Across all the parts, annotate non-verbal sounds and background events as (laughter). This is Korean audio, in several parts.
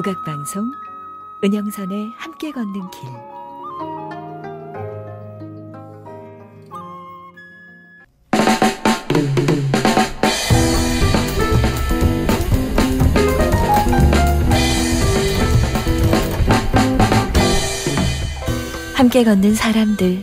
국악방송 은영선의 함께 걷는 길 함께 걷는 사람들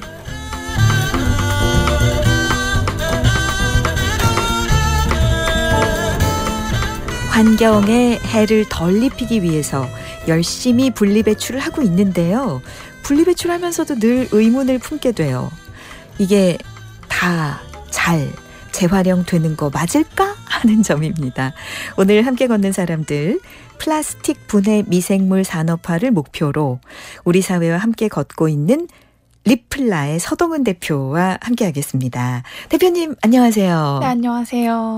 환경에 해를 덜 입히기 위해서 열심히 분리배출을 하고 있는데요. 분리배출하면서도 늘 의문을 품게 돼요. 이게 다 잘 재활용되는 거 맞을까? 하는 점입니다. 오늘 함께 걷는 사람들, 플라스틱 분해 미생물 산업화를 목표로 우리 사회와 함께 걷고 있는 리플라의 서동은 대표와 함께 하겠습니다. 대표님, 안녕하세요. 네, 안녕하세요.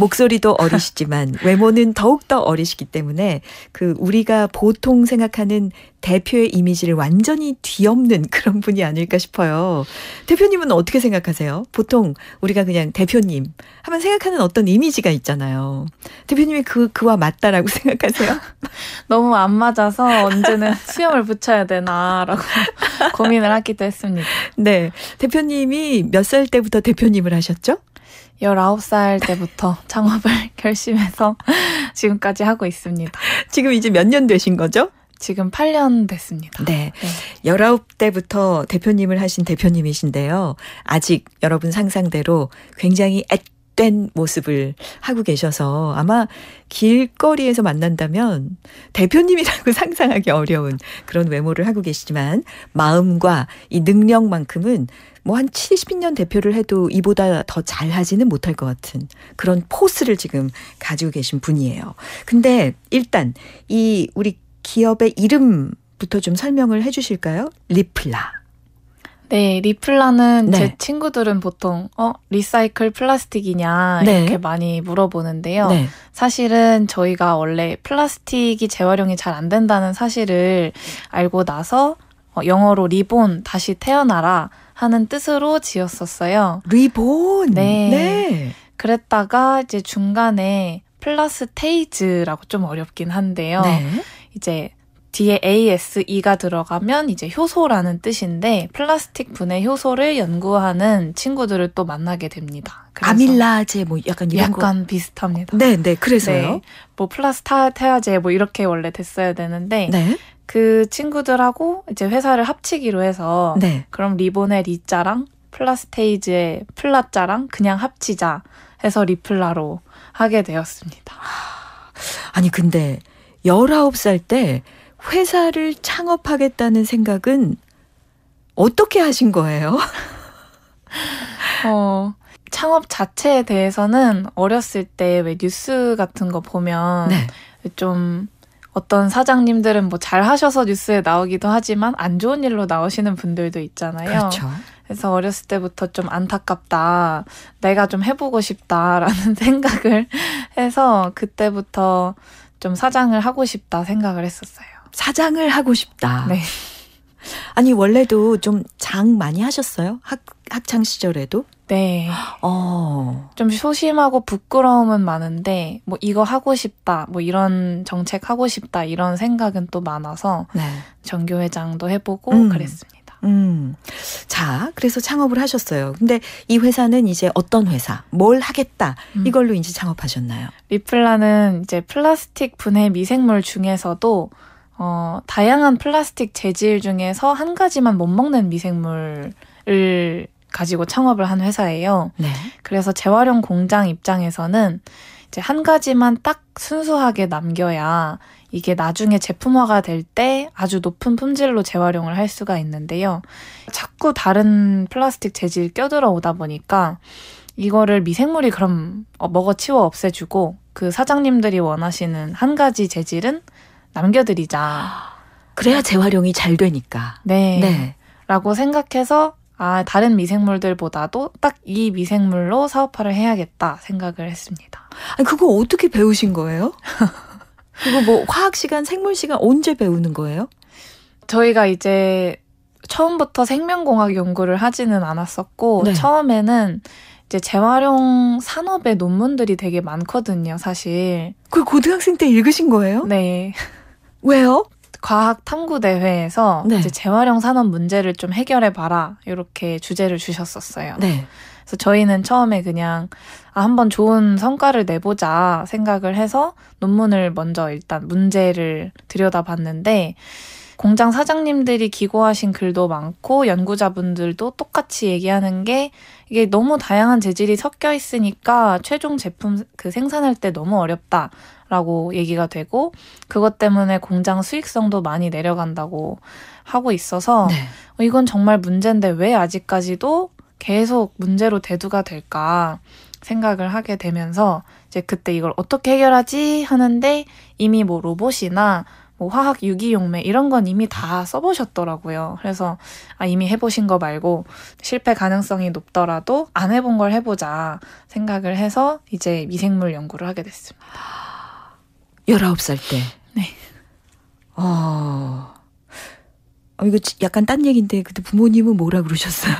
목소리도 어리시지만 (laughs) 외모는 더욱더 어리시기 때문에 그 우리가 보통 생각하는 대표의 이미지를 완전히 뒤엎는 그런 분이 아닐까 싶어요. 대표님은 어떻게 생각하세요? 보통 우리가 그냥 대표님 하면 생각하는 어떤 이미지가 있잖아요. 대표님이 그, 그와 맞다라고 (laughs) 생각하세요? (laughs) 너무 안 맞아서 언제는 수염을 붙여야 되나라고 고민을 하기도 했습니다. 네. 대표님이 몇 살 때부터 대표님을 하셨죠? 19살 때부터 (laughs) 창업을 (laughs) 결심해서 (laughs) 지금까지 하고 있습니다. 지금 이제 몇 년 되신 거죠? 지금 8년 됐습니다. 네. 네. 19대부터 대표님을 하신 대표님이신데요. 아직 여러분 상상대로 굉장히 앳된 모습을 하고 계셔서 아마 길거리에서 만난다면 대표님이라고 (laughs) 상상하기 어려운 그런 외모를 하고 계시지만 마음과 이 능력만큼은 뭐 한 70년 대표를 해도 이보다 더 잘하지는 못할 것 같은 그런 포스를 지금 가지고 계신 분이에요. 근데 일단 이 우리 기업의 이름부터 좀 설명을 해 주실까요? 리플라. 네, 리플라는 네. 제 친구들은 보통 어 리사이클 플라스틱이냐 네. 이렇게 많이 물어보는데요. 네. 사실은 저희가 원래 플라스틱이 재활용이 잘 안 된다는 사실을 알고 나서 어, 영어로 리본 다시 태어나라 하는 뜻으로 지었었어요. 리본. 네. 네. 그랬다가 이제 중간에 플라스테이즈라고 좀 어렵긴 한데요. 네. 이제 뒤에 ASE가 들어가면 이제 효소라는 뜻인데 플라스틱 분해 효소를 연구하는 친구들을 또 만나게 됩니다. 아밀라제 뭐 약간 이런 약간 거. 비슷합니다. 네, 네. 그래서요. 네, 뭐 플라스타테아제 뭐 이렇게 원래 됐어야 되는데 네. 그 친구들하고 이제 회사를 합치기로 해서 네. 그럼 리본의 리자랑 플라스테이즈의 플라자랑 그냥 합치자 해서 리플라로 하게 되었습니다. 아니 근데 19살 때 회사를 창업하겠다는 생각은 어떻게 하신 거예요? (laughs) 어, 창업 자체에 대해서는 어렸을 때 왜 뉴스 같은 거 보면 네. 좀 어떤 사장님들은 뭐 잘하셔서 뉴스에 나오기도 하지만 안 좋은 일로 나오시는 분들도 있잖아요. 그렇죠. 그래서 어렸을 때부터 좀 안타깝다. 내가 좀 해보고 싶다라는 (laughs) 생각을 해서 그때부터 좀 사장을 하고 싶다 생각을 했었어요. 사장을 하고 싶다. 네. 아니 원래도 좀 장 많이 하셨어요? 학 학창 시절에도? 네. 어. 좀 소심하고 부끄러움은 많은데 뭐 이거 하고 싶다, 뭐 이런 정책 하고 싶다 이런 생각은 또 많아서 네. 정교회장도 해보고 음. 그랬습니다. 음. 자, 그래서 창업을 하셨어요. 근데 이 회사는 이제 어떤 회사, 뭘 하겠다 음. 이걸로 이제 창업하셨나요? 리플라는 이제 플라스틱 분해 미생물 중에서도 어, 다양한 플라스틱 재질 중에서 한 가지만 못 먹는 미생물을 가지고 창업을 한 회사예요. 네. 그래서 재활용 공장 입장에서는 이제 한 가지만 딱 순수하게 남겨야 이게 나중에 제품화가 될 때 아주 높은 품질로 재활용을 할 수가 있는데요. 자꾸 다른 플라스틱 재질 껴들어 오다 보니까 이거를 미생물이 그럼 어, 먹어 치워 없애주고 그 사장님들이 원하시는 한 가지 재질은 남겨드리자. 그래야 재활용이 잘 되니까. 네. 네. 라고 생각해서 아, 다른 미생물들보다도 딱 이 미생물로 사업화를 해야겠다 생각을 했습니다. 아니, 그거 어떻게 배우신 거예요? (laughs) 그거 뭐 화학 시간, 생물 시간 언제 배우는 거예요? 저희가 이제 처음부터 생명공학 연구를 하지는 않았었고 네. 처음에는 이제 재활용 산업의 논문들이 되게 많거든요, 사실. 그걸 고등학생 때 읽으신 거예요? 네. 왜요? 과학 탐구 대회에서 네. 이제 재활용 산업 문제를 좀 해결해 봐라 이렇게 주제를 주셨었어요. 네. 그래서 저희는 처음에 그냥 아, 한번 좋은 성과를 내보자 생각을 해서 논문을 먼저 일단 문제를 들여다봤는데 공장 사장님들이 기고하신 글도 많고 연구자분들도 똑같이 얘기하는 게 이게 너무 다양한 재질이 섞여 있으니까 최종 제품 그 생산할 때 너무 어렵다. 라고 얘기가 되고 그것 때문에 공장 수익성도 많이 내려간다고 하고 있어서 네. 어, 이건 정말 문제인데 왜 아직까지도 계속 문제로 대두가 될까 생각을 하게 되면서 이제 그때 이걸 어떻게 해결하지 하는데 이미 뭐 로봇이나 뭐 화학 유기용매 이런 건 이미 다 써보셨더라고요. 그래서 아, 이미 해보신 거 말고 실패 가능성이 높더라도 안 해본 걸 해보자 생각을 해서 이제 미생물 연구를 하게 됐습니다. 19살 때. 네. 어, 어, 이거 약간 딴 얘기인데 그때 부모님은 뭐라 그러셨어요?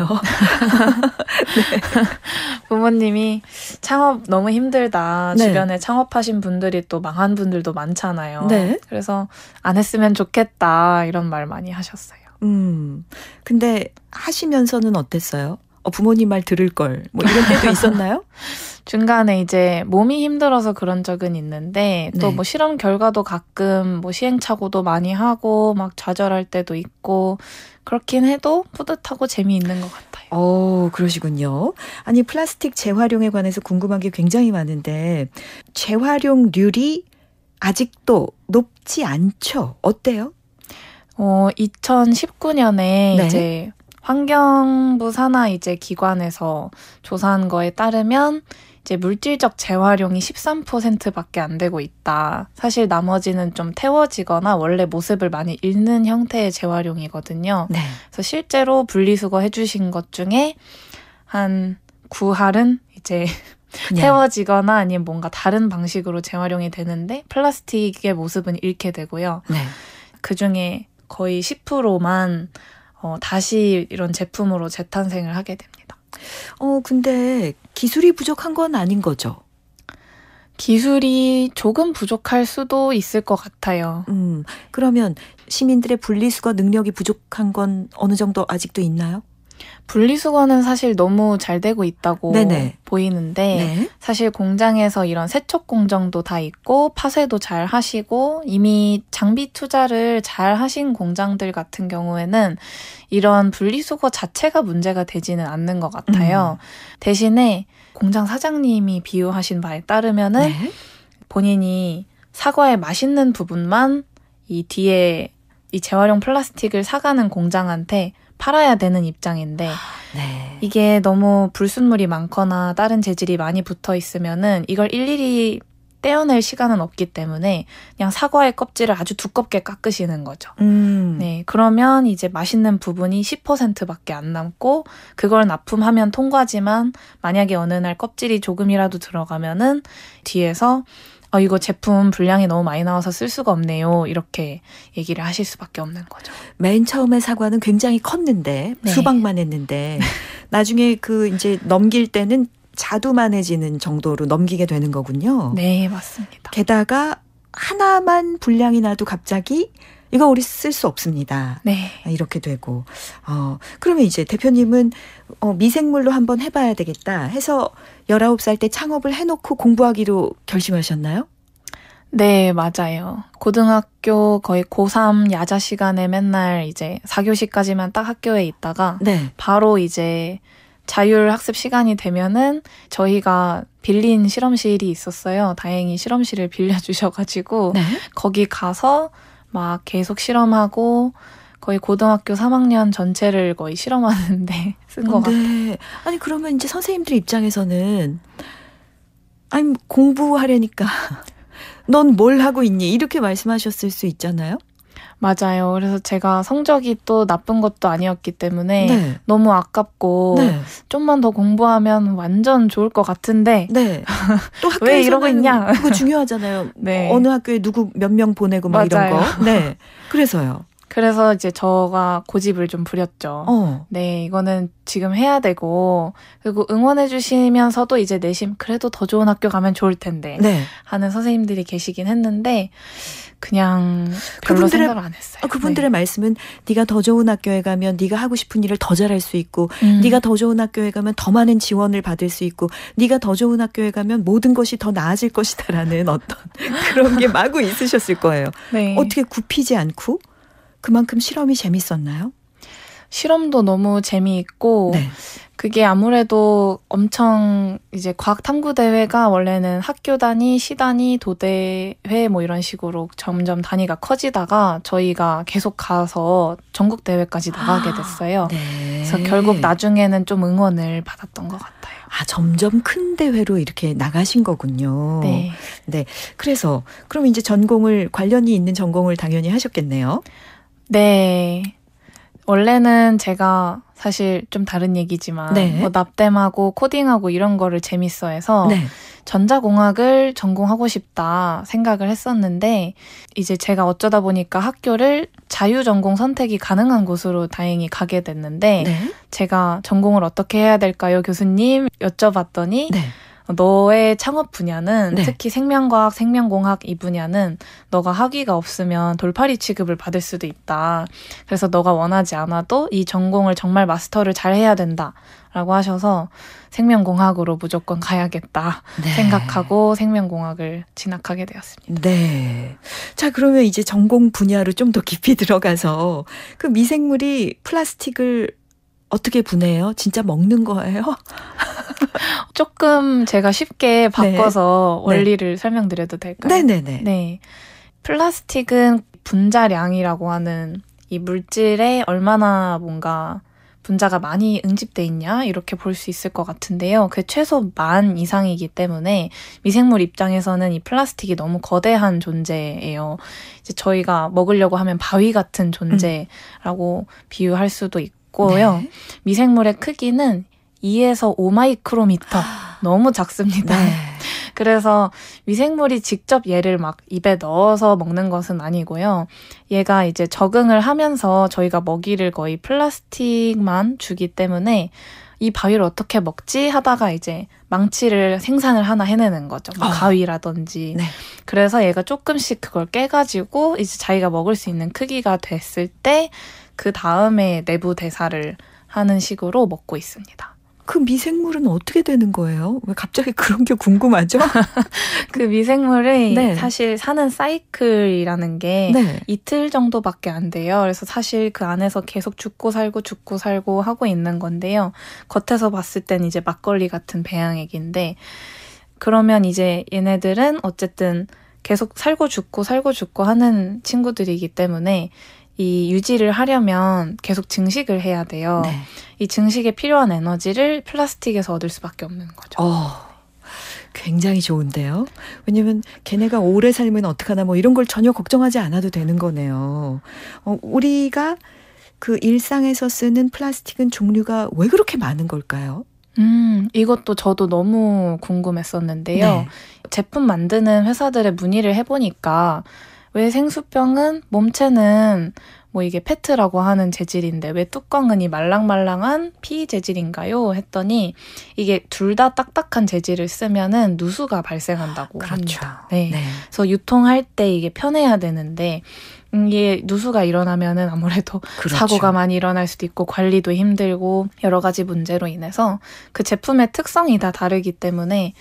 네. (laughs) 부모님이 창업 너무 힘들다. 네. 주변에 창업하신 분들이 또 망한 분들도 많잖아요. 네. 그래서 안 했으면 좋겠다. 이런 말 많이 하셨어요. 음. 근데 하시면서는 어땠어요? 어, 부모님 말 들을 걸. 뭐 이런 때도 (laughs) 있었나요? 중간에 이제 몸이 힘들어서 그런 적은 있는데 또뭐 네. 뭐 실험 결과도 가끔 뭐 시행착오도 많이 하고 막 좌절할 때도 있고 그렇긴 해도 뿌듯하고 재미있는 것 같아요. 어, 그러시군요. 아니 플라스틱 재활용에 관해서 궁금한 게 굉장히 많은데 재활용률이 아직도 높지 않죠. 어때요? 어, 2019년에 네. 이제 환경부 산하 이제 기관에서 조사한 거에 따르면 이제 물질적 재활용이 13%밖에 안 되고 있다. 사실 나머지는 좀 태워지거나 원래 모습을 많이 잃는 형태의 재활용이거든요. 네. 그래서 실제로 분리수거 해주신 것 중에 한 9할은 이제 네. 태워지거나 아니면 뭔가 다른 방식으로 재활용이 되는데 플라스틱의 모습은 잃게 되고요. 네. 그 중에 거의 10%만 어, 다시 이런 제품으로 재탄생을 하게 됩니다. 어, 근데 기술이 부족한 건 아닌 거죠? 기술이 조금 부족할 수도 있을 것 같아요. 음, 그러면 시민들의 분리수거 능력이 부족한 건 어느 정도 아직도 있나요? 분리수거는 사실 너무 잘 되고 있다고 네네. 보이는데 네. 사실 공장에서 이런 세척 공정도 다 있고 파쇄도 잘 하시고 이미 장비 투자를 잘 하신 공장들 같은 경우에는 이런 분리수거 자체가 문제가 되지는 않는 것 같아요. 음. 대신에 공장 사장님이 비유하신 바에 따르면은 네. 본인이 사과의 맛있는 부분만 이 뒤에 이 재활용 플라스틱을 사가는 공장한테 팔아야 되는 입장인데 (gasps) 네. 이게 너무 불순물이 많거나 다른 재질이 많이 붙어 있으면은 이걸 일일이 떼어낼 시간은 없기 때문에 그냥 사과의 껍질을 아주 두껍게 깎으시는 거죠. 음. 네, 그러면 이제 맛있는 부분이 10%밖에 안 남고 그걸 납품하면 통과지만 만약에 어느 날 껍질이 조금이라도 들어가면은 뒤에서 어, 이거 제품 분량이 너무 많이 나와서 쓸 수가 없네요. 이렇게 얘기를 하실 수밖에 없는 거죠. 맨 처음에 사과는 굉장히 컸는데 네. 수박만 했는데 (laughs) 나중에 그 이제 넘길 때는 자두만해지는 정도로 넘기게 되는 거군요. 네, 맞습니다. 게다가 하나만 분량이 나도 갑자기 이거 우리 쓸 수 없습니다. 네. 이렇게 되고 어 그러면 이제 대표님은 어 미생물로 한번 해 봐야 되겠다 해서 19살 때 창업을 해 놓고 공부하기로 결심하셨나요? 네, 맞아요. 고등학교 거의 고3 야자 시간에 맨날 이제 4교시까지만 딱 학교에 있다가 네. 바로 이제 자율 학습 시간이 되면은 저희가 빌린 실험실이 있었어요. 다행히 실험실을 빌려 주셔 가지고 네? 거기 가서 막 계속 실험하고 거의 고등학교 3학년 전체를 거의 실험하는데 (laughs) 쓴 것 같아요. 아니 그러면 이제 선생님들 입장에서는 아니 공부하려니까 (laughs) 넌 뭘 하고 있니 이렇게 말씀하셨을 수 있잖아요. 맞아요. 그래서 제가 성적이 또 나쁜 것도 아니었기 때문에 네. 너무 아깝고 네. 좀만 더 공부하면 완전 좋을 것 같은데 네. (laughs) 또 학교에 이러고 있냐? 그거 중요하잖아요. (laughs) 네. 어느 학교에 누구 몇 명 보내고 막 맞아요. 이런 거. 네. (laughs) 그래서요. 그래서 이제 저가 고집을 좀 부렸죠. 어. 네, 이거는 지금 해야 되고 그리고 응원해 주시면서도 이제 내심 그래도 더 좋은 학교 가면 좋을 텐데 네. 하는 선생님들이 계시긴 했는데 그냥 별로 그분들의, 생각을 안 했어요. 어, 그분들의 네. 말씀은 네가 더 좋은 학교에 가면 네가 하고 싶은 일을 더 잘할 수 있고 음. 네가 더 좋은 학교에 가면 더 많은 지원을 받을 수 있고 네가 더 좋은 학교에 가면 모든 것이 더 나아질 것이다라는 (laughs) 어떤 그런 게 마구 있으셨을 거예요. 네. 어떻게 굽히지 않고 그만큼 실험이 재밌었나요? 실험도 너무 재미있고 네. 그게 아무래도 엄청 이제 과학 탐구 대회가 원래는 학교 단위, 시 단위, 도대회 뭐 이런 식으로 점점 단위가 커지다가 저희가 계속 가서 전국 대회까지 나가게 아, 됐어요. 아, 네. 그래서 결국 나중에는 좀 응원을 받았던 것 같아요. 아 점점 큰 대회로 이렇게 나가신 거군요. 네. 네. 그래서 그럼 이제 전공을 관련이 있는 전공을 당연히 하셨겠네요. 네. 원래는 제가 사실 좀 다른 얘기지만 네. 뭐 납땜하고 코딩하고 이런 거를 재밌어해서 네. 전자공학을 전공하고 싶다 생각을 했었는데 이제 제가 어쩌다 보니까 학교를 자유 전공 선택이 가능한 곳으로 다행히 가게 됐는데 네. 제가 전공을 어떻게 해야 될까요 교수님 여쭤봤더니 네. 너의 창업 분야는 네. 특히 생명과학, 생명공학 이 분야는 너가 학위가 없으면 돌팔이 취급을 받을 수도 있다. 그래서 너가 원하지 않아도 이 전공을 정말 마스터를 잘 해야 된다. 라고 하셔서 생명공학으로 무조건 가야겠다 네. 생각하고 생명공학을 진학하게 되었습니다. 네. 자, 그러면 이제 전공 분야로 좀 더 깊이 들어가서 그 미생물이 플라스틱을 어떻게 분해해요? 진짜 먹는 거예요? (laughs) 조금 제가 쉽게 네. 바꿔서 네. 원리를 네. 설명드려도 될까요? 네네네. 네. 플라스틱은 분자량이라고 하는 이 물질에 얼마나 뭔가 분자가 많이 응집돼 있냐 이렇게 볼 수 있을 것 같은데요. 그 최소 만 이상이기 때문에 미생물 입장에서는 이 플라스틱이 너무 거대한 존재예요. 이제 저희가 먹으려고 하면 바위 같은 음. 존재라고 음. 비유할 수도 있고. 작고요. 네. 미생물의 크기는 2에서 5마이크로미터. 아. 너무 작습니다. 네. (laughs) 그래서 미생물이 직접 얘를 막 입에 넣어서 먹는 것은 아니고요. 얘가 이제 적응을 하면서 저희가 먹이를 거의 플라스틱만 주기 때문에 이 바위를 어떻게 먹지 하다가 이제 망치를 생산을 하나 해내는 거죠. 어. 가위라든지. 네. 그래서 얘가 조금씩 그걸 깨가지고 이제 자기가 먹을 수 있는 크기가 됐을 때그 다음에 내부 대사를 하는 식으로 먹고 있습니다. 그 미생물은 어떻게 되는 거예요? 왜 갑자기 그런 게 궁금하죠? (laughs) 그 미생물이 네. 사실 사는 사이클이라는 게 네. 이틀 정도밖에 안 돼요. 그래서 사실 그 안에서 계속 죽고 살고 죽고 살고 하고 있는 건데요. 겉에서 봤을 땐 이제 막걸리 같은 배양액인데 그러면 이제 얘네들은 어쨌든 계속 살고 죽고 살고 죽고 하는 친구들이기 때문에 이 유지를 하려면 계속 증식을 해야 돼요. 네. 이 증식에 필요한 에너지를 플라스틱에서 얻을 수밖에 없는 거죠. 어. 굉장히 좋은데요. 왜냐면 걔네가 오래 살면 어떡하나 뭐 이런 걸 전혀 걱정하지 않아도 되는 거네요. 어, 우리가 그 일상에서 쓰는 플라스틱은 종류가 왜 그렇게 많은 걸까요? 음, 이것도 저도 너무 궁금했었는데요. 네. 제품 만드는 회사들의 문의를 해보니까 왜 생수병은 몸체는 뭐 이게 페트라고 하는 재질인데 왜 뚜껑은 이 말랑말랑한 피 재질인가요? 했더니 이게 둘 다 딱딱한 재질을 쓰면은 누수가 발생한다고 아, 그렇죠. 합니다. 네. 네. 그래서 유통할 때 이게 편해야 되는데 음, 이게 누수가 일어나면은 아무래도 그렇죠. 사고가 많이 일어날 수도 있고 관리도 힘들고 여러 가지 문제로 인해서 그 제품의 특성이 다 다르기 때문에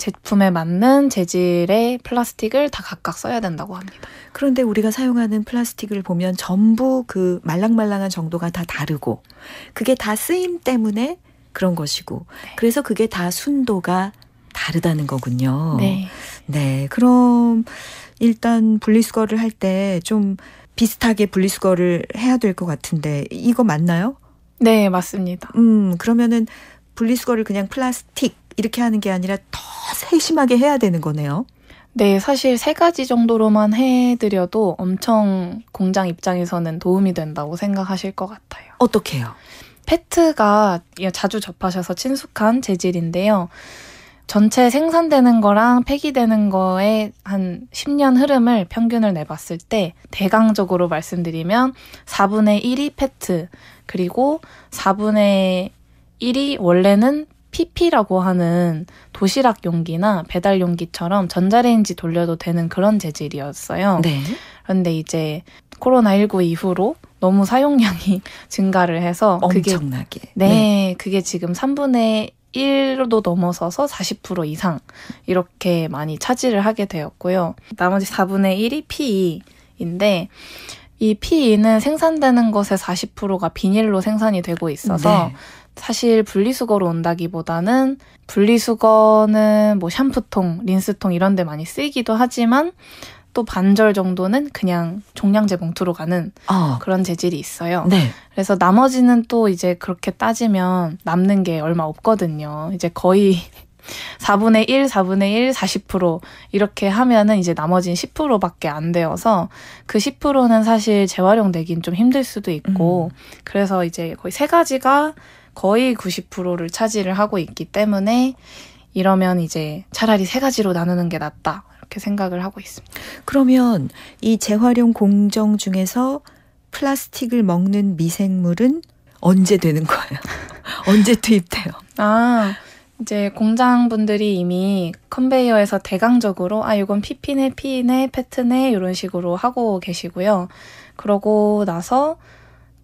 제품에 맞는 재질의 플라스틱을 다 각각 써야 된다고 합니다. 그런데 우리가 사용하는 플라스틱을 보면 전부 그 말랑말랑한 정도가 다 다르고 그게 다 쓰임 때문에 그런 것이고 네. 그래서 그게 다 순도가 다르다는 거군요. 네. 네. 그럼 일단 분리수거를 할 때 좀 비슷하게 분리수거를 해야 될 것 같은데 이거 맞나요? 네, 맞습니다. 음, 그러면은 분리수거를 그냥 플라스틱 이렇게 하는 게 아니라 더 세심하게 해야 되는 거네요. 네, 사실 세 가지 정도로만 해드려도 엄청 공장 입장에서는 도움이 된다고 생각하실 것 같아요. 어떻게요? 페트가 자주 접하셔서 친숙한 재질인데요. 전체 생산되는 거랑 폐기되는 거에 한 10년 흐름을 평균을 내봤을 때 대강적으로 말씀드리면 4분의 1이 페트, 그리고 4분의 1이 원래는 피피라고 하는 도시락 용기나 배달 용기처럼 전자레인지 돌려도 되는 그런 재질이었어요. 네. 그런데 이제 코로나19 이후로 너무 사용량이 (laughs) 증가를 해서 엄청나게. 그게, 네, 네. 그게 지금 3분의 1도 넘어서서 40% 이상 이렇게 많이 차지를 하게 되었고요. 나머지 4분의 1이 PE인데 이 PE는 생산되는 것의 40%가 비닐로 생산이 되고 있어서 네. 사실 분리수거로 온다기보다는 분리수거는 뭐 샴푸통, 린스통 이런 데 많이 쓰이기도 하지만 또 반절 정도는 그냥 종량제 봉투로 가는 어. 그런 재질이 있어요. 네. 그래서 나머지는 또 이제 그렇게 따지면 남는 게 얼마 없거든요. 이제 거의 4분의 1, 4분의 1, 40% 이렇게 하면은 이제 나머진 10%밖에 안 되어서 그 10%는 사실 재활용되긴 좀 힘들 수도 있고 음. 그래서 이제 거의 세 가지가 거의 90%를 차지를 하고 있기 때문에 이러면 이제 차라리 세 가지로 나누는 게 낫다. 이렇게 생각을 하고 있습니다. 그러면 이 재활용 공정 중에서 플라스틱을 먹는 미생물은 언제 되는 거예요? (laughs) 언제 투입돼요? 아, 이제 공장 분들이 이미 컨베이어에서 대강적으로 아 이건 피피네 피네 패트네 이런 식으로 하고 계시고요. 그러고 나서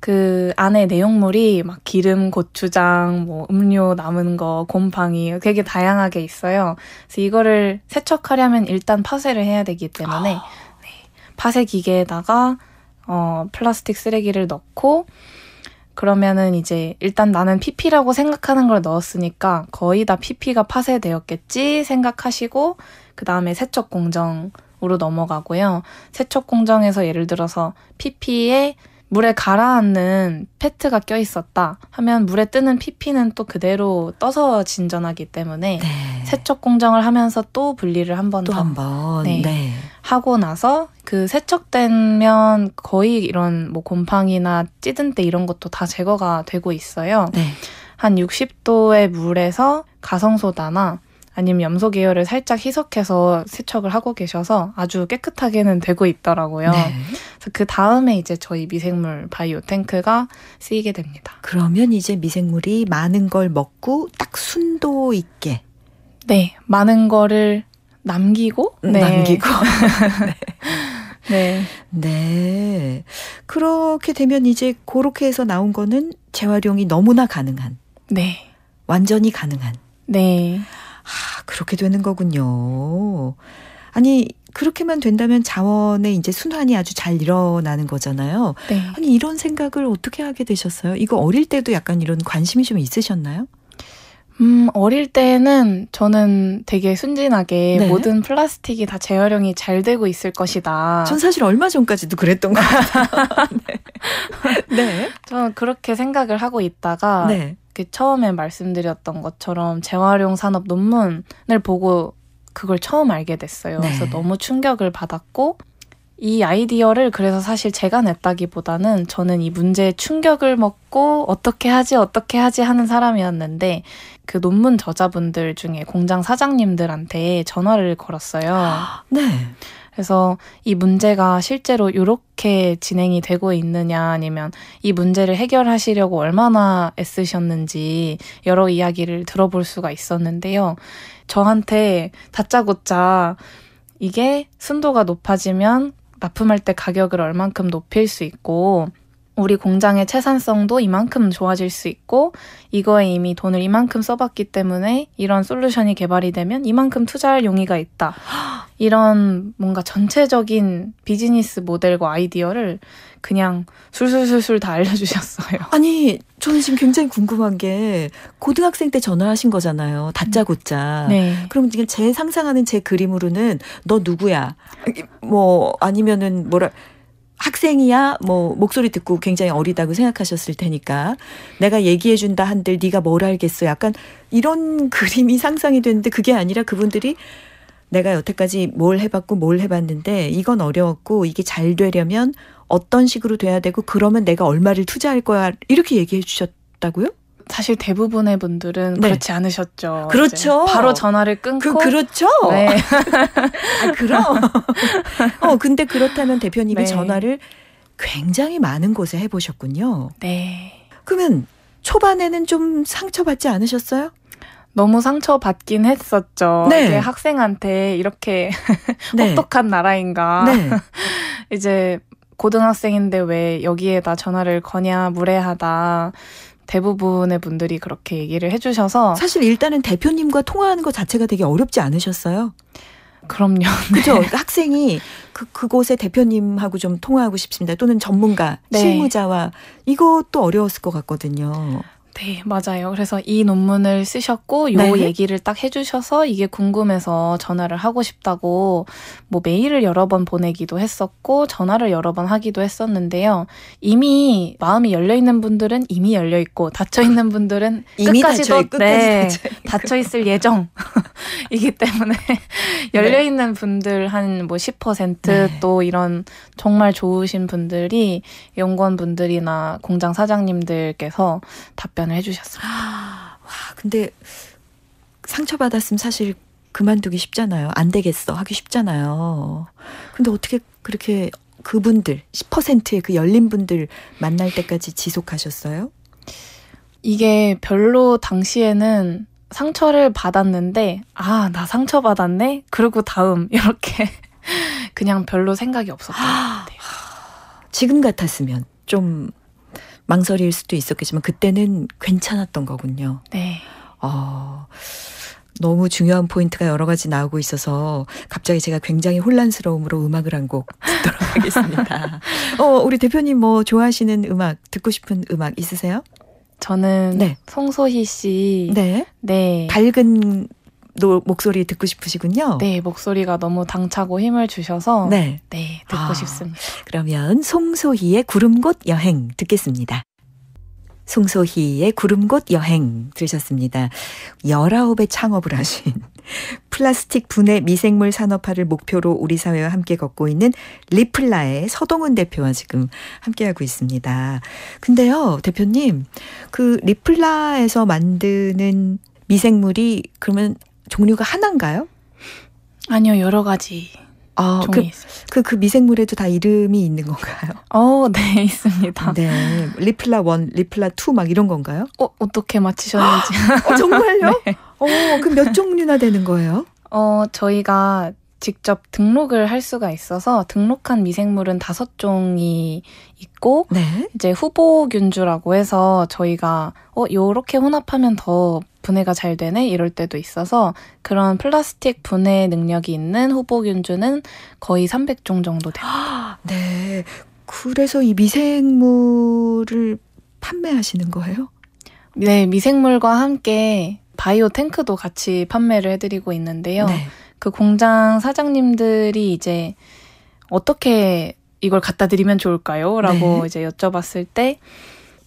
그 안에 내용물이 막 기름, 고추장, 뭐 음료 남은 거, 곰팡이 되게 다양하게 있어요. 그래서 이거를 세척하려면 일단 파쇄를 해야 되기 때문에 아. 네, 파쇄 기계에다가 어, 플라스틱 쓰레기를 넣고 그러면은 이제 일단 나는 PP라고 생각하는 걸 넣었으니까 거의 다 PP가 파쇄되었겠지 생각하시고 그 다음에 세척 공정으로 넘어가고요. 세척 공정에서 예를 들어서 PP에 물에 가라앉는 페트가 껴 있었다 하면 물에 뜨는 피피는 또 그대로 떠서 진전하기 때문에 네. 세척 공정을 하면서 또 분리를 한 번 더. 한 번. 네. 네. 하고 나서 그 세척되면 거의 이런 뭐 곰팡이나 찌든 때 이런 것도 다 제거가 되고 있어요. 네. 한 60도의 물에서 가성소다나 아니면 염소 계열을 살짝 희석해서 세척을 하고 계셔서 아주 깨끗하게는 되고 있더라고요. 네. 그래서 그 다음에 이제 저희 미생물 바이오 탱크가 쓰이게 됩니다. 그러면 이제 미생물이 많은 걸 먹고 딱 순도 있게. 네, 많은 거를 남기고 음, 네. 남기고. 네. (laughs) 네. 네. 그렇게 되면 이제 그렇게 해서 나온 거는 재활용이 너무나 가능한. 네. 완전히 가능한. 네. 아, 그렇게 되는 거군요. 아니, 그렇게만 된다면 자원의 이제 순환이 아주 잘 일어나는 거잖아요. 네. 아니, 이런 생각을 어떻게 하게 되셨어요? 이거 어릴 때도 약간 이런 관심이 좀 있으셨나요? 음, 어릴 때는 저는 되게 순진하게 네. 모든 플라스틱이 다 재활용이 잘 되고 있을 것이다. 전 사실 얼마 전까지도 그랬던 것 같아요. (laughs) 네. 네. 저는 그렇게 생각을 하고 있다가 네. 그 처음에 말씀드렸던 것처럼 재활용 산업 논문을 보고 그걸 처음 알게 됐어요. 네. 그래서 너무 충격을 받았고 이 아이디어를 그래서 사실 제가 냈다기보다는 저는 이 문제에 충격을 먹고 어떻게 하지 어떻게 하지 하는 사람이었는데 그 논문 저자분들 중에 공장 사장님들한테 전화를 걸었어요. 네. 그래서 이 문제가 실제로 이렇게 진행이 되고 있느냐 아니면 이 문제를 해결하시려고 얼마나 애쓰셨는지 여러 이야기를 들어볼 수가 있었는데요. 저한테 다짜고짜 이게 순도가 높아지면 납품할 때 가격을 얼만큼 높일 수 있고 우리 공장의 채산성도 이만큼 좋아질 수 있고 이거에 이미 돈을 이만큼 써봤기 때문에 이런 솔루션이 개발이 되면 이만큼 투자할 용의가 있다. 이런 뭔가 전체적인 비즈니스 모델과 아이디어를 그냥 술술술술 다 알려주셨어요. (laughs) 아니, 저는 지금 굉장히 궁금한 게 고등학생 때 전화하신 거잖아요. 다짜고짜. 네. 그럼 지금 제 상상하는 제 그림으로는 너 누구야? 뭐 아니면은 뭐라 학생이야 뭐 목소리 듣고 굉장히 어리다고 생각하셨을 테니까 내가 얘기해 준다 한들 네가 뭘 알겠어 약간 이런 그림이 상상이 되는데 그게 아니라 그분들이 내가 여태까지 뭘 해봤고 뭘 해봤는데 이건 어려웠고 이게 잘 되려면 어떤 식으로 돼야 되고 그러면 내가 얼마를 투자할 거야 이렇게 얘기해 주셨다고요? 사실 대부분의 분들은 네. 그렇지 않으셨죠. 그렇죠. 바로 전화를 끊고. 그, 렇죠 네. (laughs) (laughs) 아, 그럼. 어, 근데 그렇다면 대표님이 네. 전화를 굉장히 많은 곳에 해보셨군요. 네. 그러면 초반에는 좀 상처받지 않으셨어요? 너무 상처받긴 했었죠. 네. 이게 학생한테 이렇게 (laughs) 네. 혹독한 나라인가. 네. (laughs) 이제 고등학생인데 왜 여기에다 전화를 거냐, 무례하다. 대부분의 분들이 그렇게 얘기를 해주셔서. 사실 일단은 대표님과 통화하는 것 자체가 되게 어렵지 않으셨어요? 그럼요. (laughs) 그죠. 네. 학생이 그, 그곳의 대표님하고 좀 통화하고 싶습니다. 또는 전문가, 네. 실무자와 이것도 어려웠을 것 같거든요. 네, 맞아요. 그래서 이 논문을 쓰셨고 요 네. 얘기를 딱 해주셔서 이게 궁금해서 전화를 하고 싶다고 뭐 메일을 여러 번 보내기도 했었고 전화를 여러 번 하기도 했었는데요. 이미 마음이 열려 있는 분들은 이미 열려 있고 닫혀 있는 분들은 (laughs) 끝까지도 닫혀 네, 닫혀 있을 예정이기 (laughs) 때문에 네. 열려 있는 분들 한 뭐 10%또 이런 정말 좋으신 분들이 연구원 분들이나 공장 사장님들께서 답변 답변을 해주셨습니다. 와, 근데 상처받았으면 사실 그만두기 쉽잖아요. 안 되겠어 하기 쉽잖아요. 근데 어떻게 그렇게 그분들 10%의 그 열린 분들 만날 때까지 지속하셨어요? 이게 별로 당시에는 상처를 받았는데 아, 나 상처 받았네. 그리고 다음 (laughs) 이렇게 그냥 별로 생각이 없었던 것 같아요. 지금 같았으면 좀 망설일 수도 있었겠지만 그때는 괜찮았던 거군요. 네. 어, 너무 중요한 포인트가 여러 가지 나오고 있어서 갑자기 제가 굉장히 혼란스러움으로 음악을 한 곡 듣도록 (laughs) 하겠습니다. 어, 우리 대표님 뭐 좋아하시는 음악, 듣고 싶은 음악 있으세요? 저는 네. 송소희 씨. 네. 네. 밝은 노, 목소리 듣고 싶으시군요. 네, 목소리가 너무 당차고 힘을 주셔서 네, 네 듣고 아, 싶습니다. 그러면 송소희의 구름곳 여행 듣겠습니다. 송소희의 구름곳 여행 들으셨습니다. 19에 창업을 하신 (laughs) 플라스틱 분해 미생물 산업화를 목표로 우리 사회와 함께 걷고 있는 리플라의 서동훈 대표와 지금 함께하고 있습니다. 근데요, 대표님, 그 리플라에서 만드는 미생물이 그러면 종류가 하나인가요? 아니요, 여러 가지. 아, 그, 그, 그 미생물에도 다 이름이 있는 건가요? 어, 네, (laughs) 있습니다. 네. 리플라 원, 리플라 투 막 이런 건가요? 어, 어떻게 맞히셨는지. (gasps) 어, 정말요? (laughs) 네. 어, 그럼 몇 종류나 되는 거예요? 어, 저희가 직접 등록을 할 수가 있어서 등록한 미생물은 다섯 종이 있고 네. 이제 후보균주라고 해서 저희가 어 요렇게 혼합하면 더 분해가 잘 되네 이럴 때도 있어서 그런 플라스틱 분해 능력이 있는 후보균주는 거의 300종 정도 됩니다. (gasps) 네. 그래서 이 미생물을 판매하시는 거예요? 네, 미생물과 함께 바이오 탱크도 같이 판매를 해드리고 있는데요. 네. 그 공장 사장님들이 이제 어떻게 이걸 갖다 드리면 좋을까요? 라고 네. 이제 여쭤봤을 때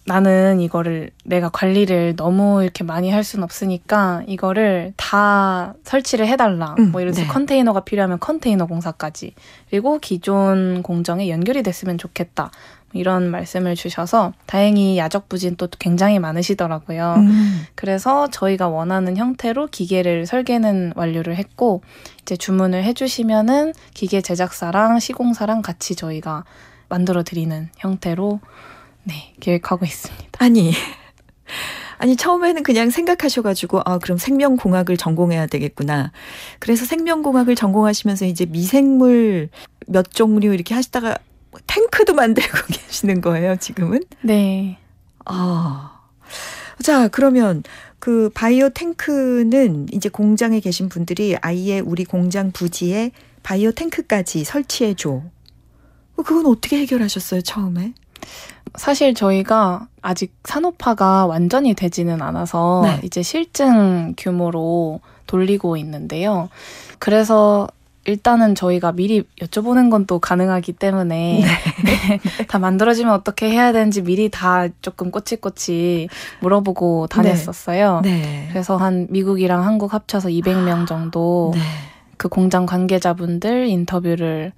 나는 이거를 내가 관리를 너무 이렇게 많이 할 수는 없으니까 이거를 다 설치를 해달라. 음, 뭐 예를 들어서 네. 컨테이너가 필요하면 컨테이너 공사까지. 그리고 기존 공정에 연결이 됐으면 좋겠다. 이런 말씀을 주셔서 다행히 야적부진 또 굉장히 많으시더라고요. 음. 그래서 저희가 원하는 형태로 기계를 설계는 완료를 했고 이제 주문을 해주시면은 기계 제작사랑 시공사랑 같이 저희가 만들어 드리는 형태로 네 계획하고 있습니다. 아니. 아니 처음에는 그냥 생각하셔가지고 아 그럼 생명공학을 전공해야 되겠구나. 그래서 생명공학을 전공하시면서 이제 미생물 몇 종류 이렇게 하시다가 뭐 탱크도 만들고 (laughs) 계시는 거예요, 지금은? 네. 아. 자, 그러면 그 바이오 탱크는 이제 공장에 계신 분들이 아예 우리 공장 부지에 바이오 탱크까지 설치해 줘. 어, 그건 어떻게 해결하셨어요, 처음에? 사실 저희가 아직 산업화가 완전히 되지는 않아서 네. 이제 실증 규모로 돌리고 있는데요. 그래서 일단은 저희가 미리 여쭤보는 건 또 가능하기 때문에 네. (laughs) 다 만들어지면 어떻게 해야 되는지 미리 다 조금 꼬치꼬치 물어보고 다녔었어요. 네. 네. 그래서 한 미국이랑 한국 합쳐서 200명 정도 네. 그 공장 관계자분들 인터뷰를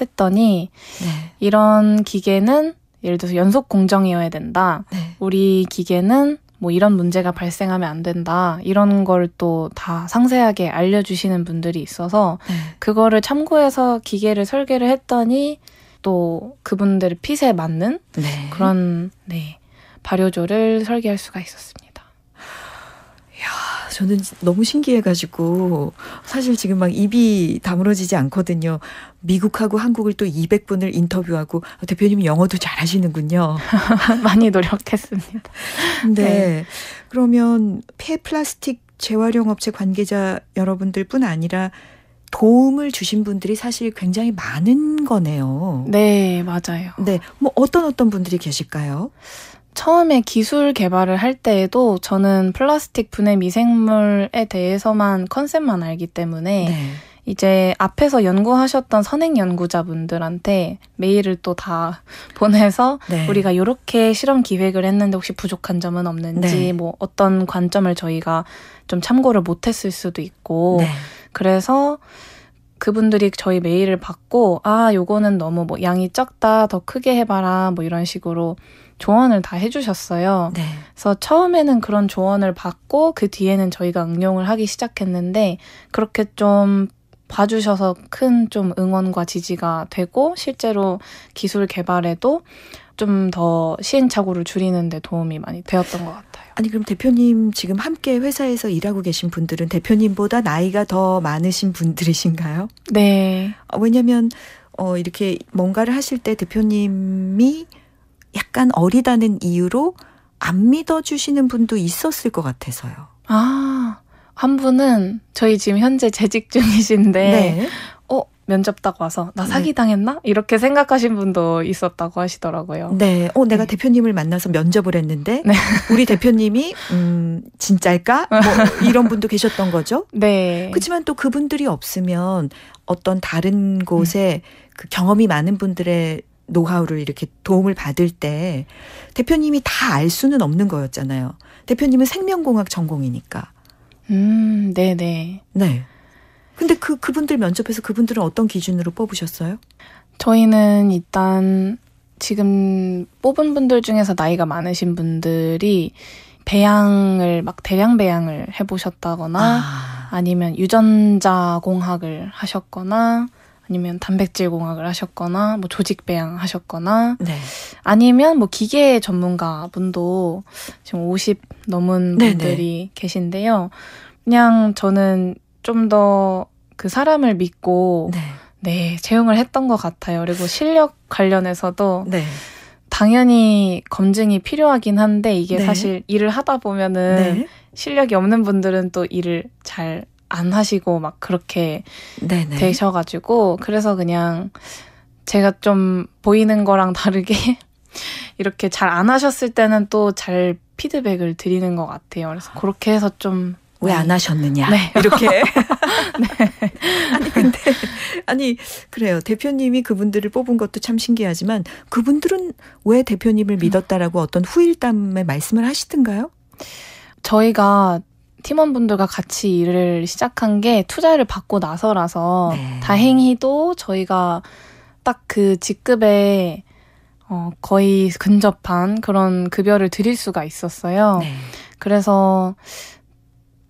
했더니 네. 이런 기계는 예를 들어서 연속 공정이어야 된다. 네. 우리 기계는 뭐 이런 문제가 발생하면 안 된다 이런 걸 또 다 상세하게 알려주시는 분들이 있어서 네. 그거를 참고해서 기계를 설계를 했더니 또 그분들의 핏에 맞는 네. 그런 네, 발효조를 설계할 수가 있었습니다. 저는 너무 신기해가지고 사실 지금 막 입이 다물어지지 않거든요. 미국하고 한국을 또 200분을 인터뷰하고 대표님 영어도 잘하시는군요. (laughs) 많이 노력했습니다. 네. 네. 그러면 폐플라스틱 재활용 업체 관계자 여러분들뿐 아니라 도움을 주신 분들이 사실 굉장히 많은 거네요. 네, 맞아요. 네. 뭐 어떤 어떤 분들이 계실까요? 처음에 기술 개발을 할 때에도 저는 플라스틱 분해 미생물에 대해서만 컨셉만 알기 때문에 네. 이제 앞에서 연구하셨던 선행 연구자분들한테 메일을 또 다 (laughs) 보내서 네. 우리가 이렇게 실험 기획을 했는데 혹시 부족한 점은 없는지 네. 뭐 어떤 관점을 저희가 좀 참고를 못했을 수도 있고 네. 그래서 그분들이 저희 메일을 받고 아 요거는 너무 뭐 양이 적다 더 크게 해봐라 뭐 이런 식으로 조언을 다 해주셨어요. 네. 그래서 처음에는 그런 조언을 받고 그 뒤에는 저희가 응용을 하기 시작했는데 그렇게 좀 봐주셔서 큰 좀 응원과 지지가 되고 실제로 기술 개발에도 좀 더 시행착오를 줄이는데 도움이 많이 되었던 것 같아요. 아니 그럼 대표님 지금 함께 회사에서 일하고 계신 분들은 대표님보다 나이가 더 많으신 분들이신가요? 네. 어, 왜냐면 어 이렇게 뭔가를 하실 때 대표님이 약간 어리다는 이유로 안 믿어주시는 분도 있었을 것 같아서요. 아, 한 분은 저희 지금 현재 재직 중이신데, 네. 면접 딱 와서 나 네. 사기 당했나 네. 이렇게 생각하신 분도 있었다고 하시더라고요. 네, 어 내가 네. 대표님을 만나서 면접을 했는데 네. 우리 대표님이 음 진짜일까 뭐 이런 분도 계셨던 거죠. 네. 그렇지만 또 그분들이 없으면 어떤 다른 곳에 음. 그 경험이 많은 분들의 노하우를 이렇게 도움을 받을 때 대표님이 다 알 수는 없는 거였잖아요. 대표님은 생명공학 전공이니까. 음, 네네. 네. 네. 네. 근데 그 그분들 면접에서 그분들은 어떤 기준으로 뽑으셨어요? 저희는 일단 지금 뽑은 분들 중에서 나이가 많으신 분들이 배양을 막 대량 배양을 해보셨다거나 아. 아니면 유전자 공학을 하셨거나 아니면 단백질 공학을 하셨거나 뭐 조직 배양 하셨거나 네. 아니면 뭐 기계 전문가 분도 지금 50 넘은 네, 네. 분들이 네네. 계신데요. 그냥 저는 좀더 그 사람을 믿고 네. 네, 채용을 했던 것 같아요. 그리고 실력 관련해서도 네. 당연히 검증이 필요하긴 한데 이게 네. 사실 일을 하다 보면은 네. 실력이 없는 분들은 또 일을 잘 안 하시고 막 그렇게 네네. 네. 되셔가지고 그래서 그냥 제가 좀 보이는 거랑 (laughs) 다르게 이렇게 잘 안 하셨을 때는 또 잘 피드백을 드리는 것 같아요. 그래서 아. 그렇게 해서 좀 왜안 하셨느냐 네. (laughs) 이렇게 (laughs) 네. 아니 근데 아니 그래요 대표님이 그분들을 뽑은 것도 참 신기하지만 그분들은 왜 대표님을 음. 믿었다라고 어떤 후일담의 말씀을 하시던가요? 저희가 팀원분들과 같이 일을 시작한 게 투자를 받고 나서라서 네. 다행히도 저희가 딱 그 직급에 어, 거의 근접한 그런 급여를 드릴 수가 있었어요. 네. 그래서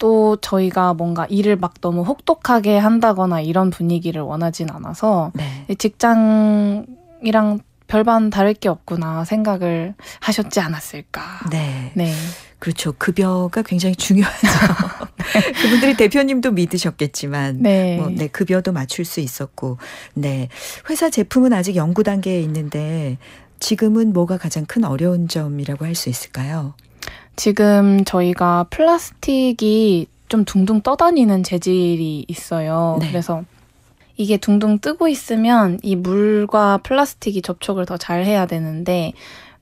또 저희가 뭔가 일을 막 너무 혹독하게 한다거나 이런 분위기를 원하진 않아서 네. 직장이랑 별반 다를 게 없구나 생각을 하셨지 않았을까. 네. 네. 그렇죠. 급여가 굉장히 중요하죠. (laughs) 네. (laughs) 그분들이 대표님도 믿으셨겠지만, 네. 뭐, 네, 급여도 맞출 수 있었고, 네. 회사 제품은 아직 연구 단계에 있는데, 지금은 뭐가 가장 큰 어려운 점이라고 할 수 있을까요? 지금 저희가 플라스틱이 좀 둥둥 떠다니는 재질이 있어요. 네. 그래서 이게 둥둥 뜨고 있으면 이 물과 플라스틱이 접촉을 더 잘 해야 되는데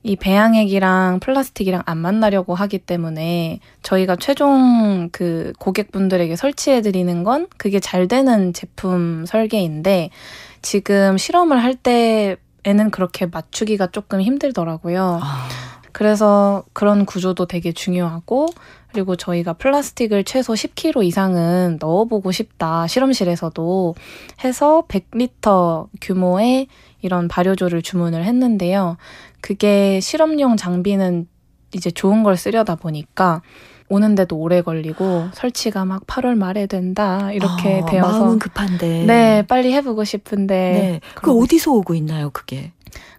이 배양액이랑 플라스틱이랑 안 만나려고 하기 때문에 저희가 최종 그 고객분들에게 설치해 드리는 건 그게 잘 되는 제품 설계인데 지금 실험을 할 때에는 그렇게 맞추기가 조금 힘들더라고요. 아... 그래서 그런 구조도 되게 중요하고 그리고 저희가 플라스틱을 최소 10kg 이상은 넣어보고 싶다 실험실에서도 해서 100리터 규모의 이런 발효조를 주문을 했는데요. 그게 실험용 장비는 이제 좋은 걸 쓰려다 보니까 오는데도 오래 걸리고 설치가 막 8월 말에 된다 이렇게 어, 되어서 마음은 급한데 네 빨리 해보고 싶은데 네. 그 어디서 오고 있나요 그게?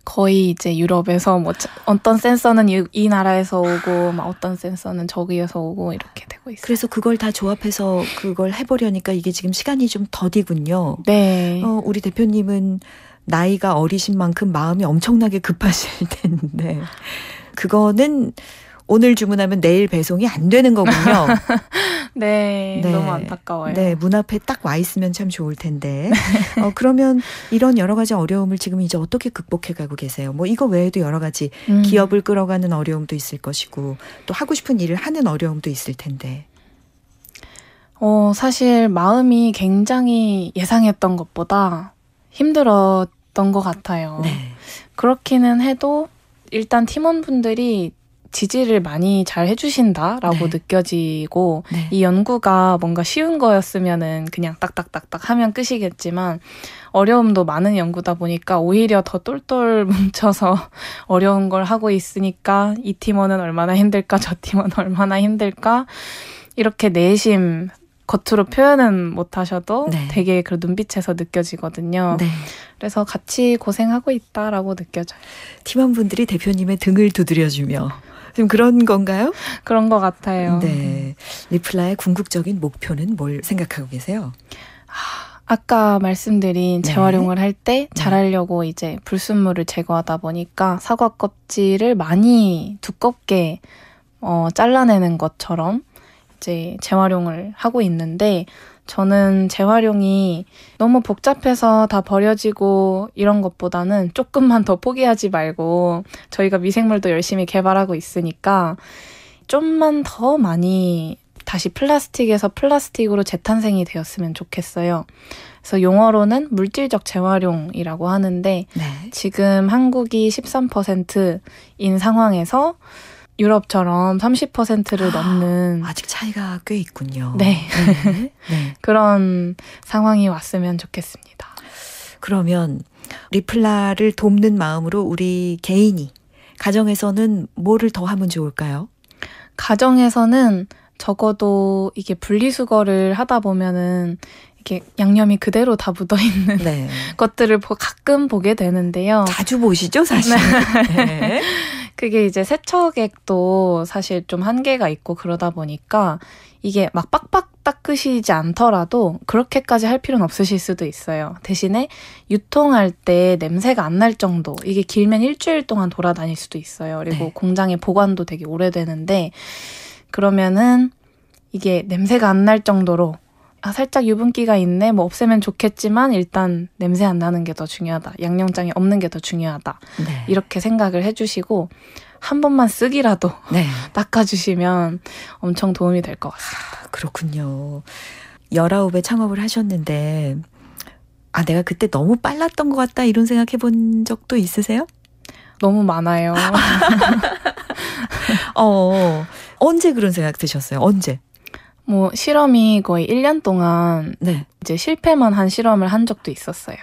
거의 이제 유럽에서 뭐 어떤 센서는 이, 나라에서 오고 막 어떤 센서는 저기에서 오고 이렇게 되고 있어요. 그래서 그걸 다 조합해서 그걸 해보려니까 이게 지금 시간이 좀 더디군요. 네. 어, 우리 대표님은 나이가 어리신 만큼 마음이 엄청나게 급하실 (laughs) 텐데 그거는 오늘 주문하면 내일 배송이 안 되는 거군요. (laughs) 네, 네, 너무 안타까워요. 네, 문 앞에 딱 와 있으면 참 좋을 텐데. 어, 그러면 이런 여러 가지 어려움을 지금 이제 어떻게 극복해 가고 계세요? 뭐 이거 외에도 여러 가지 음. 기업을 끌어가는 어려움도 있을 것이고 또 하고 싶은 일을 하는 어려움도 있을 텐데. 어, 사실 마음이 굉장히 예상했던 것보다 힘들었던 것 같아요. 네. 그렇기는 해도 일단 팀원분들이 지지를 많이 잘 해주신다라고 네. 느껴지고 네. 이 연구가 뭔가 쉬운 거였으면은 그냥 딱딱딱딱 하면 끝이겠지만 어려움도 많은 연구다 보니까 오히려 더 똘똘 (laughs) 뭉쳐서 어려운 걸 하고 있으니까 이 팀원은 얼마나 힘들까 저 팀원 얼마나 힘들까 이렇게 내심 겉으로 표현은 못 하셔도 네. 되게 그 눈빛에서 느껴지거든요. 네. 그래서 같이 고생하고 있다라고 느껴져요. 팀원분들이 대표님의 등을 두드려주며 좀 그런 건가요? 그런 것 같아요. 네. 리플라의 궁극적인 목표는 뭘 생각하고 계세요? 아, 아까 말씀드린 네. 재활용을 할 때 잘하려고 네. 이제 불순물을 제거하다 보니까 사과 껍질을 많이 두껍게 어, 잘라내는 것처럼 이제 재활용을 하고 있는데 저는 재활용이 너무 복잡해서 다 버려지고 이런 것보다는 조금만 더 포기하지 말고 저희가 미생물도 열심히 개발하고 있으니까 좀만 더 많이 다시 플라스틱에서 플라스틱으로 재탄생이 되었으면 좋겠어요. 그래서 용어로는 물질적 재활용이라고 하는데 네. 지금 한국이 13%인 상황에서 유럽처럼 30%를 아, 넘는 아직 차이가 꽤 있군요. 네. 네. 네. (laughs) 그런 상황이 왔으면 좋겠습니다. 그러면 리플라를 돕는 마음으로 우리 개인이 가정에서는 뭐를 더 하면 좋을까요? 가정에서는 적어도 이게 분리수거를 하다 보면은 이렇게 양념이 그대로 다 묻어 있는 네. (laughs) 것들을 가끔 보게 되는데요. 자주 보시죠, 사실. 네. 네. 그게 이제 세척액도 사실 좀 한계가 있고 그러다 보니까 이게 막 빡빡 닦으시지 않더라도 그렇게까지 할 필요는 없으실 수도 있어요. 대신에 유통할 때 냄새가 안 날 정도 이게 길면 일주일 동안 돌아다닐 수도 있어요. 그리고 네. 공장의 보관도 되게 오래되는데 그러면은 이게 냄새가 안 날 정도로 아, 살짝 유분기가 있네. 뭐 없애면 좋겠지만 일단 냄새 안 나는 게 더 중요하다. 양념장이 없는 게 더 중요하다. 네. 이렇게 생각을 해주시고 한 번만 쓰기라도 (laughs) 네. 닦아주시면 엄청 도움이 될 것 같습니다. 아, 그렇군요. 19에 창업을 하셨는데 아, 내가 그때 너무 빨랐던 것 같다 이런 생각해 본 적도 있으세요? 너무 많아요. (laughs) 어, 언제 그런 생각 드셨어요? 언제? 뭐 실험이 거의 1년 동안 네. 이제 실패만 한 실험을 한 적도 있었어요.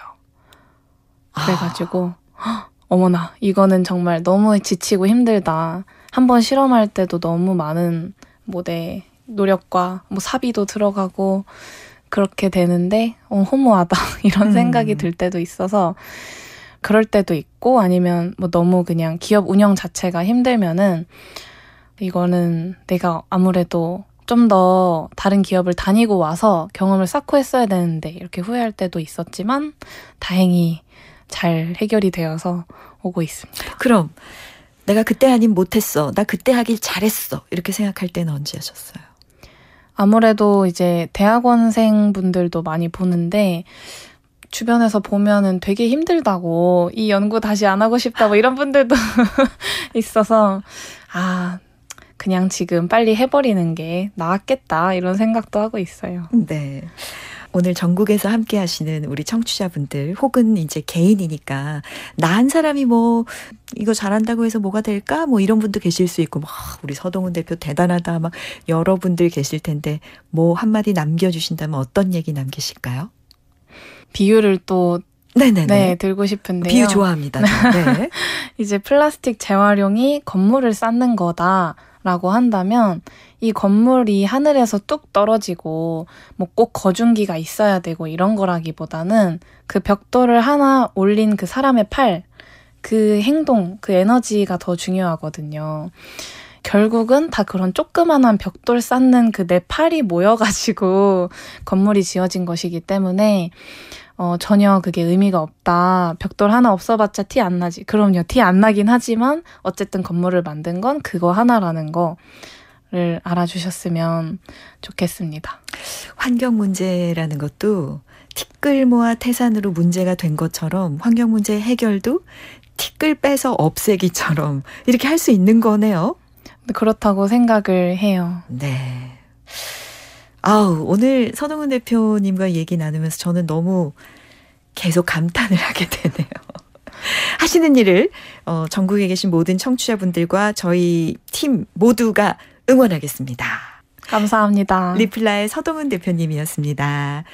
아. 그래가지고 아. 어머나 이거는 정말 너무 지치고 힘들다. 한 번 실험할 때도 너무 많은 뭐내 노력과 뭐 사비도 들어가고 그렇게 되는데 어, 허무하다 (laughs) 이런 생각이 음. 들 때도 있어서 그럴 때도 있고 아니면 뭐 너무 그냥 기업 운영 자체가 힘들면은 이거는 내가 아무래도 좀더 다른 기업을 다니고 와서 경험을 쌓고 했어야 되는데 이렇게 후회할 때도 있었지만 다행히 잘 해결이 되어서 오고 있습니다. 그럼 내가 그때 아닌 못했어. 나 그때 하길 잘했어. 이렇게 생각할 때는 언제 였셨어요 아무래도 이제 대학원생 분들도 많이 보는데 주변에서 보면은 되게 힘들다고 이 연구 다시 안 하고 싶다고 이런 분들도 (laughs) 있어서 아 그냥 지금 빨리 해버리는 게 나았겠다 이런 생각도 하고 있어요. 네. 오늘 전국에서 함께 하시는 우리 청취자분들 혹은 이제 개인이니까 나 한 사람이 뭐 이거 잘한다고 해서 뭐가 될까 뭐 이런 분도 계실 수 있고 막 우리 서동훈 대표 대단하다 막 여러분들 계실 텐데 뭐 한마디 남겨주신다면 어떤 얘기 남기실까요? 비유를 또 네네네. 네, 들고 싶은데요. 비유 좋아합니다. 네. (laughs) 이제 플라스틱 재활용이 건물을 쌓는 거다. 라고 한다면 이 건물이 하늘에서 뚝 떨어지고 뭐 꼭 거중기가 있어야 되고 이런 거라기보다는 그 벽돌을 하나 올린 그 사람의 팔, 그 행동, 그 에너지가 더 중요하거든요. 결국은 다 그런 조그만한 벽돌 쌓는 그 내 팔이 모여가지고 (laughs) 건물이 지어진 것이기 때문에 어, 전혀 그게 의미가 없다. 벽돌 하나 없어봤자 티 안 나지. 그럼요, 티 안 나긴 하지만 어쨌든 건물을 만든 건 그거 하나라는 거를 알아주셨으면 좋겠습니다. 환경 문제라는 것도 티끌 모아 태산으로 문제가 된 것처럼 환경 문제 해결도 티끌 빼서 없애기처럼 이렇게 할 수 있는 거네요. 그렇다고 생각을 해요. 네. 아우, 오늘 선홍은 대표님과 얘기 나누면서 저는 너무 계속 감탄을 (laughs) 하게 되네요. 하시는 일을 어, 전국에 계신 모든 청취자분들과 저희 팀 모두가 응원하겠습니다. 감사합니다. 리플라의 서동훈 대표님이었습니다.